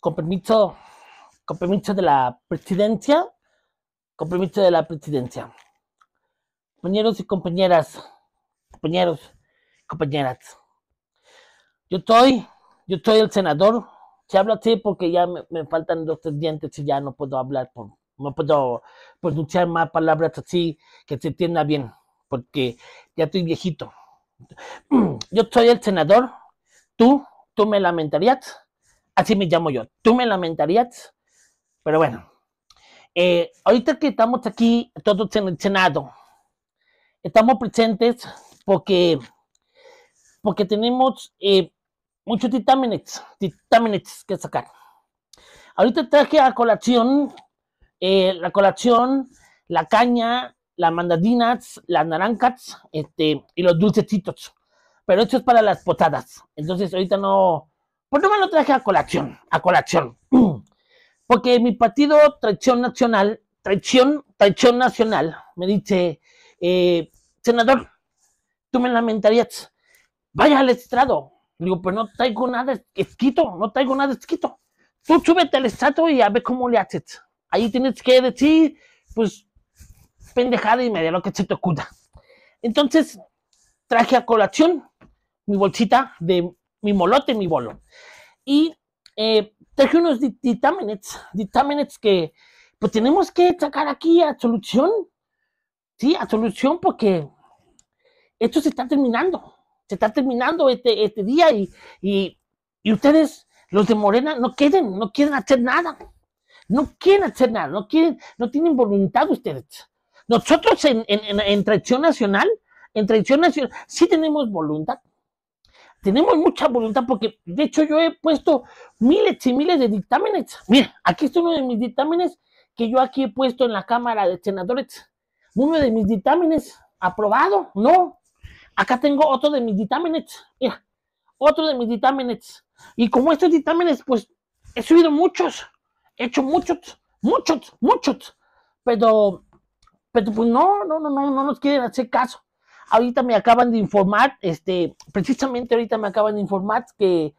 con permiso, con permiso de la presidencia, con permiso de la presidencia. Compañeros y compañeras, compañeros, compañeras. Yo estoy yo estoy el senador. Se habla así porque ya me, me, faltan dos tres dientes y ya no puedo hablar, no puedo pronunciar más palabras así que se entienda bien, porque ya estoy viejito. Yo soy el senador. Tú, tú me lamentarías así me llamo yo. Tú me lamentarías, pero bueno. Eh, ahorita que estamos aquí, todos en el Senado, estamos presentes porque, porque tenemos eh, muchos titámenes que sacar. Ahorita traje a colación, eh, la colación, la caña, las mandadinas, las naranjas este, y los dulcecitos. Pero esto es para las potadas. Entonces ahorita no, pues me lo traje a colación, a colación. Porque mi partido Traición Nacional, Traición, Traición Nacional, me dice, eh, senador, tú me lamentarías, vaya al estrado. Digo, pues no traigo nada escrito, no traigo nada escrito. Tú súbete al estrado y a ver cómo le haces. Ahí tienes que decir, pues, pendejada y media, lo que se te oculta. Entonces, traje a colación mi bolsita de mi molote, mi bolo. Y eh, traje unos dictámenes, dictámenes que pues tenemos que sacar aquí a solución, sí, a solución porque esto se está terminando, se está terminando este, este día y, ustedes, los de Morena, no quieren, no quieren hacer nada, no quieren hacer nada, no quieren, no tienen voluntad ustedes. Nosotros en, en, en Nacional, en Traición Nacional, sí tenemos voluntad, tenemos mucha voluntad porque, de hecho, yo he puesto miles y miles de dictámenes. Mira, aquí está uno de mis dictámenes que yo aquí he puesto en la Cámara de Senadores. Uno de mis dictámenes aprobado, no. Acá tengo otro de mis dictámenes. Mira, otro de mis dictámenes. Y como estos dictámenes, pues he subido muchos, he hecho muchos, muchos, muchos. Pero, pero pues no, no, no, no, no nos quieren hacer caso. Ahorita me acaban de informar, este, precisamente ahorita me acaban de informar que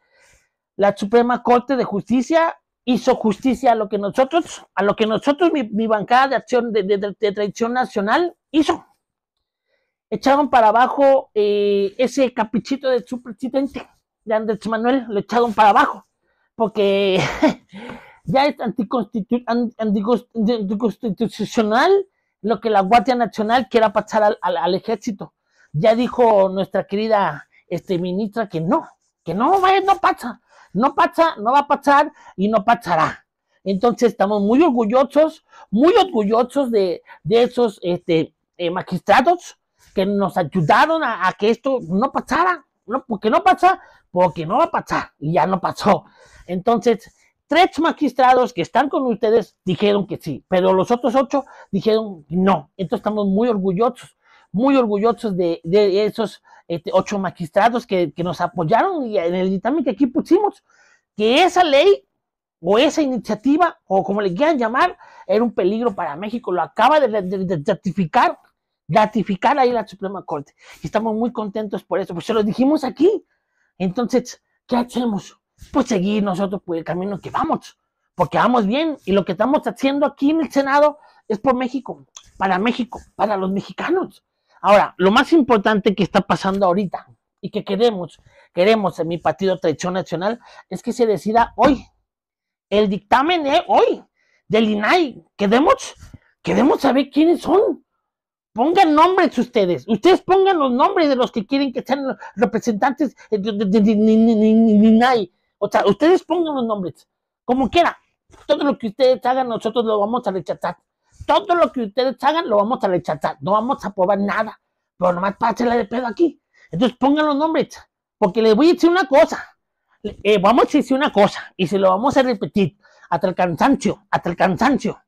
la Suprema Corte de Justicia hizo justicia a lo que nosotros, a lo que nosotros, mi, bancada de acción de, de, traición nacional hizo. Echaron para abajo eh, ese caprichito de su presidente, de Andrés Manuel, lo echaron para abajo, porque ya es anticonstitucional lo que la Guardia Nacional quiera pasar al ejército ya dijo nuestra querida este, ministra que no, que no, no pasa, no pasa, no va a pasar y no pasará. Entonces estamos muy orgullosos, muy orgullosos de, esos este, eh, magistrados que nos ayudaron a, que esto no pasara. No, porque no pasa, porque no va a pasar y ya no pasó. Entonces, tres magistrados que están con ustedes dijeron que sí, pero los otros ocho dijeron no. Entonces estamos muy orgullosos muy orgullosos de, esos este, ocho magistrados que, que, nos apoyaron y en el dictamen que aquí pusimos, que esa ley o esa iniciativa, o como le quieran llamar, era un peligro para México. Lo acaba de, ratificar, ratificar ahí la Suprema Corte. Y estamos muy contentos por eso, pues se lo dijimos aquí. Entonces, ¿qué hacemos? Pues seguir nosotros por el camino que vamos, porque vamos bien. Y lo que estamos haciendo aquí en el Senado es por México, para México, para los mexicanos. Ahora, lo más importante que está pasando ahorita y que queremos, queremos en mi partido Traición Nacional es que se decida hoy. El dictamen de hoy del INAI. Queremos, queremos saber quiénes son. Pongan nombres ustedes. Ustedes pongan los nombres de los que quieren que sean representantes del INAI. O sea, ustedes pongan los nombres. Como quiera. Todo lo que ustedes hagan, nosotros lo vamos a rechazar todo lo que ustedes hagan lo vamos a rechazar, no vamos a probar nada, pero nomás pásenla de pedo aquí. Entonces pongan los nombres, porque les voy a decir una cosa, eh, vamos a decir una cosa y se lo vamos a repetir hasta el cansancio, hasta el cansancio.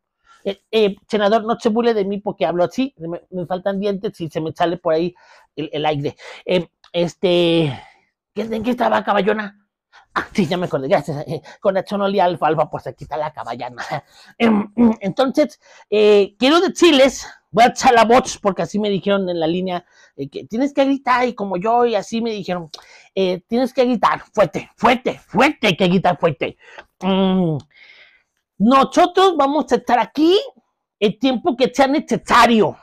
Eh, eh senador, no se burle de mí porque hablo así, me, faltan dientes y se me sale por ahí el, aire. Eh, este, ¿en qué estaba, caballona? Ah, sí, ya me acordé, gracias. Eh, con alfa, alfa, pues se quita la caballana. Em, em, entonces, eh, quiero decirles, voy a echar la voz, porque así me dijeron en la línea, eh, que tienes que gritar, y como yo, y así me dijeron, eh, tienes que gritar fuerte, fuerte, fuerte, que gritar fuerte. Mm, nosotros vamos a estar aquí el tiempo que sea necesario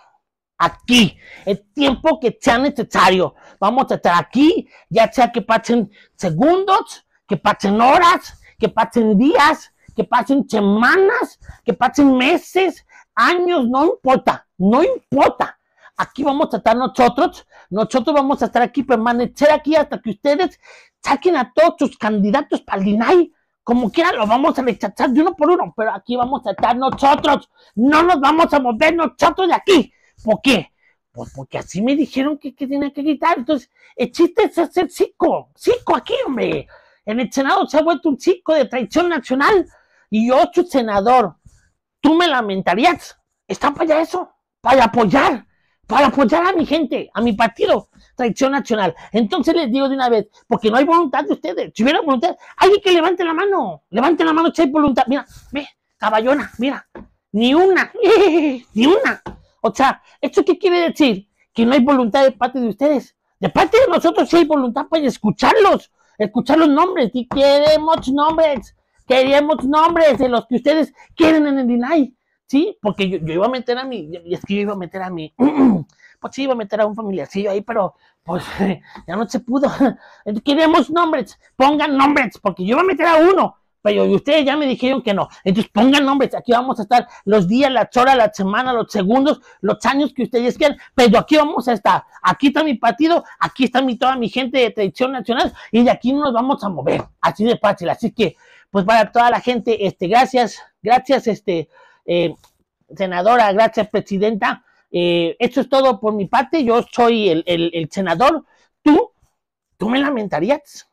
aquí, el tiempo que sea necesario. Vamos a estar aquí, ya sea que pasen segundos, que pasen horas, que pasen días, que pasen semanas, que pasen meses, años, no importa, no importa. Aquí vamos a estar nosotros, nosotros vamos a estar aquí, permanecer aquí hasta que ustedes saquen a todos sus candidatos para el DINAI. Como quiera, lo vamos a rechazar de uno por uno, pero aquí vamos a estar nosotros. No nos vamos a mover nosotros de aquí. ¿Por qué? Pues porque así me dijeron que, que tenía que quitar. Entonces, el chiste es hacer chico, chico aquí, hombre. En el Senado se ha vuelto un chico de traición nacional y yo, senador, tú me lamentarías. ¿Está para eso, para apoyar, para apoyar a mi gente, a mi partido, traición nacional. Entonces les digo de una vez, porque no hay voluntad de ustedes. Si hubiera voluntad, alguien que levante la mano, levante la mano si hay voluntad. Mira, ve, caballona, mira, ni una, ni una. O sea, ¿esto qué quiere decir? Que no hay voluntad de parte de ustedes. De parte de nosotros sí hay voluntad para pues, escucharlos, escuchar los nombres. Y queremos nombres, queremos nombres de los que ustedes quieren en el DINAI. Sí, porque yo, iba a meter a mi, es que yo iba a meter a mi, pues sí, iba a meter a un familiarcillo ahí, pero pues ya no se pudo. Queremos nombres, pongan nombres, porque yo iba a meter a uno, pero y ustedes ya me dijeron que no. Entonces pongan nombres, aquí vamos a estar los días, las horas, las semanas, los segundos, los años que ustedes quieran, pero aquí vamos a estar. Aquí está mi partido, aquí está mi, toda mi gente de tradición nacional y de aquí nos vamos a mover, así de fácil. Así que, pues para toda la gente, este, gracias, gracias, este, eh, senadora, gracias, presidenta. Eh, esto es todo por mi parte, yo soy el, el senador. Tú, tú me lamentarías.